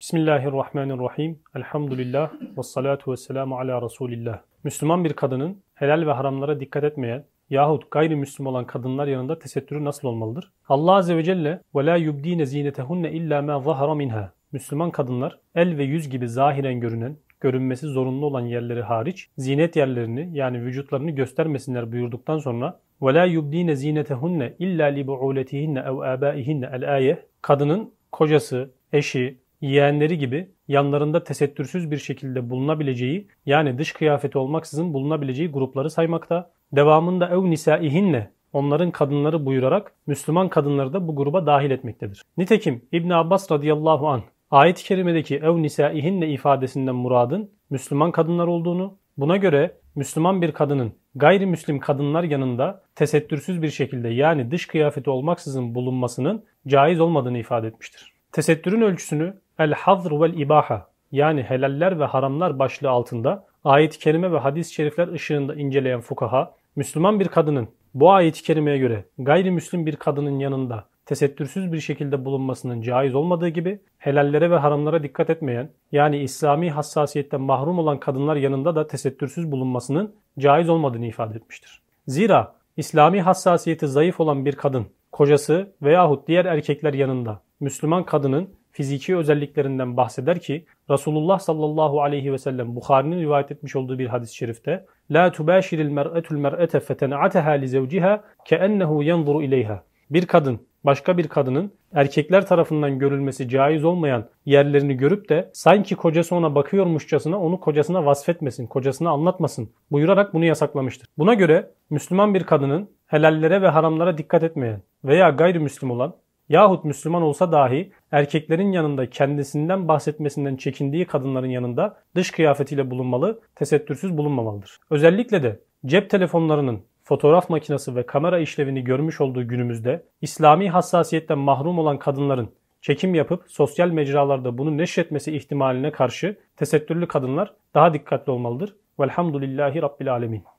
Bismillahirrahmanirrahim. Elhamdülillah ve salatu ve selamu ala Resulillah. Müslüman bir kadının helal ve haramlara dikkat etmeyen yahut gayrimüslim olan kadınlar yanında tesettürü nasıl olmalıdır? Allah Azze ve Celle وَلَا يُبْد۪ينَ زِينَتَهُنَّ اِلَّا مَا ظَهَرَ مِنْهَا Müslüman kadınlar el ve yüz gibi zahiren görünen, görünmesi zorunlu olan yerleri hariç zinet yerlerini yani vücutlarını göstermesinler buyurduktan sonra وَلَا يُبْد۪ينَ زِينَتَهُنَّ اِلَّا لِبُعُولَتِهِنَّ اَوْ آبَائِهِنَّ الْآيَةِ Kadının kocası, eşi, yeğenleri gibi yanlarında tesettürsüz bir şekilde bulunabileceği yani dış kıyafeti olmaksızın bulunabileceği grupları saymakta. Devamında ev nisa-ihinle onların kadınları buyurarak Müslüman kadınları da bu gruba dahil etmektedir. Nitekim İbn Abbas radıyallahu an ayet-i kerimedeki ev ihinle ifadesinden muradın Müslüman kadınlar olduğunu, buna göre Müslüman bir kadının gayrimüslim kadınlar yanında tesettürsüz bir şekilde yani dış kıyafeti olmaksızın bulunmasının caiz olmadığını ifade etmiştir. Tesettürün ölçüsünü el-hazr vel-ibaha yani helaller ve haramlar başlığı altında ayet-i kerime ve hadis-i şerifler ışığında inceleyen fukaha, Müslüman bir kadının bu ayet-i kerimeye göre gayrimüslim bir kadının yanında tesettürsüz bir şekilde bulunmasının caiz olmadığı gibi helallere ve haramlara dikkat etmeyen yani İslami hassasiyetten mahrum olan kadınlar yanında da tesettürsüz bulunmasının caiz olmadığını ifade etmiştir. Zira İslami hassasiyeti zayıf olan bir kadın kocası veyahut diğer erkekler yanında Müslüman kadının fiziki özelliklerinden bahseder ki Resulullah sallallahu aleyhi ve sellem Bukhari'nin rivayet etmiş olduğu bir hadis-i şerifte La tubashiril mer'etul mer'ete feten'ataha li zevciha keennehu yanzuru ileyha. Bir kadın başka bir kadının erkekler tarafından görülmesi caiz olmayan yerlerini görüp de sanki kocası ona bakıyormuşçasına onu kocasına vasfetmesin, kocasına anlatmasın buyurarak bunu yasaklamıştır. Buna göre Müslüman bir kadının helallere ve haramlara dikkat etmeyen veya gayrimüslim olan yahut Müslüman olsa dahi erkeklerin yanında kendisinden bahsetmesinden çekindiği kadınların yanında dış kıyafetiyle bulunmalı, tesettürsüz bulunmamalıdır. Özellikle de cep telefonlarının fotoğraf makinesi ve kamera işlevini görmüş olduğu günümüzde İslami hassasiyetten mahrum olan kadınların çekim yapıp sosyal mecralarda bunu neşretmesi ihtimaline karşı tesettürlü kadınlar daha dikkatli olmalıdır. Velhamdülillahi Rabbil Alemin.